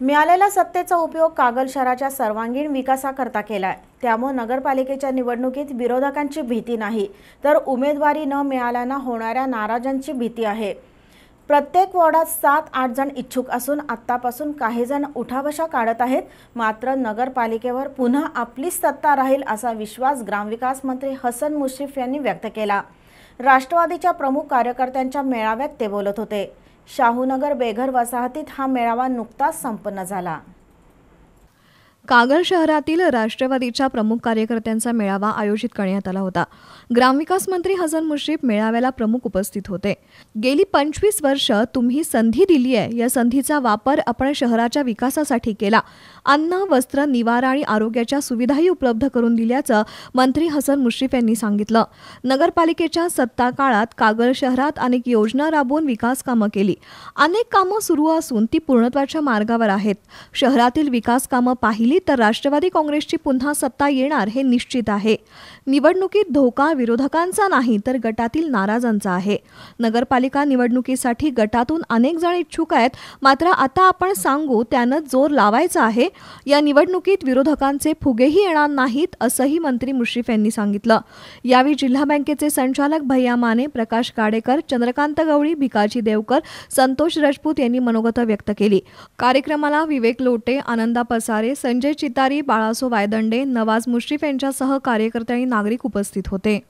मिळालेला सत्तेचा उपयोग कागल शहराच्या सर्वांगीण विकासाकरता केलाय त्यामुळे नगरपालिकेच्या निवडणुकीत विरोधकांची भीती नाही तर उमेदवारी न मिळाल्यानं होणाऱ्या नाराजांची भीती आहे प्रत्येक वॉर्डात सात आठ जण इच्छुक असून आत्तापासून काही जण उठाबशा काढत आहेत मात्र नगरपालिकेवर पुन्हा आपलीच सत्ता राहील असा विश्वास ग्रामविकास मंत्री हसन मुश्रीफ यांनी व्यक्त केला राष्ट्रवादीच्या प्रमुख कार्यकर्त्यांच्या मेळाव्यात ते बोलत होते शाहूनगर बेघर वसाहतीत हा मेळावा नुकताच संपन्न झाला कागल शहरातील राष्ट्रवादीच्या प्रमुख कार्यकर्त्यांचा मेळावा आयोजित करण्यात आला होता ग्रामविकास मंत्री हसन मुश्रीफ मेळाव्याला प्रमुख उपस्थित होते गेली पंचवीस वर्ष तुम्ही संधी दिली आहे या संधीचा वापर आपण शहराच्या विकासासाठी केला अन्न वस्त्र निवारा आणि आरोग्याच्या सुविधाही उपलब्ध करून दिल्याचं मंत्री हसन मुश्रीफ यांनी सांगितलं नगरपालिकेच्या सत्ता काळात कागल शहरात अनेक योजना राबवून विकास कामं केली अनेक कामं सुरू असून ती पूर्णत्वाच्या मार्गावर आहेत शहरातील विकास कामं पाहिली झाली तर राष्ट्रवादी काँग्रेसची पुन्हा सत्ता येणार हे निश्चित आहे निवडणुकीत धोका विरोधकांचा नाही तर गटातील नाराजांचा आहे नगरपालिका निवडणुकीसाठी गटातून अनेक जण इच्छुक आहेत मात्र आता आपण सांगू त्यानं जोर लावायचा आहे या निवडणुकीत विरोधकांचे फुगेही येणार नाहीत असंही मंत्री मुश्रीफ यांनी सांगितलं यावेळी जिल्हा बँकेचे संचालक भैया माने प्रकाश काडेकर चंद्रकांत गवळी भिकाजी देवकर संतोष राजपूत यांनी मनोगत व्यक्त केली कार्यक्रमाला विवेक लोटे आनंदा पसारे संजय चितारी बाळासो वायदंडे नवाज मुश्रीफ यांच्यासह कार्यकर्ते आणि नागरिक उपस्थित होते